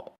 all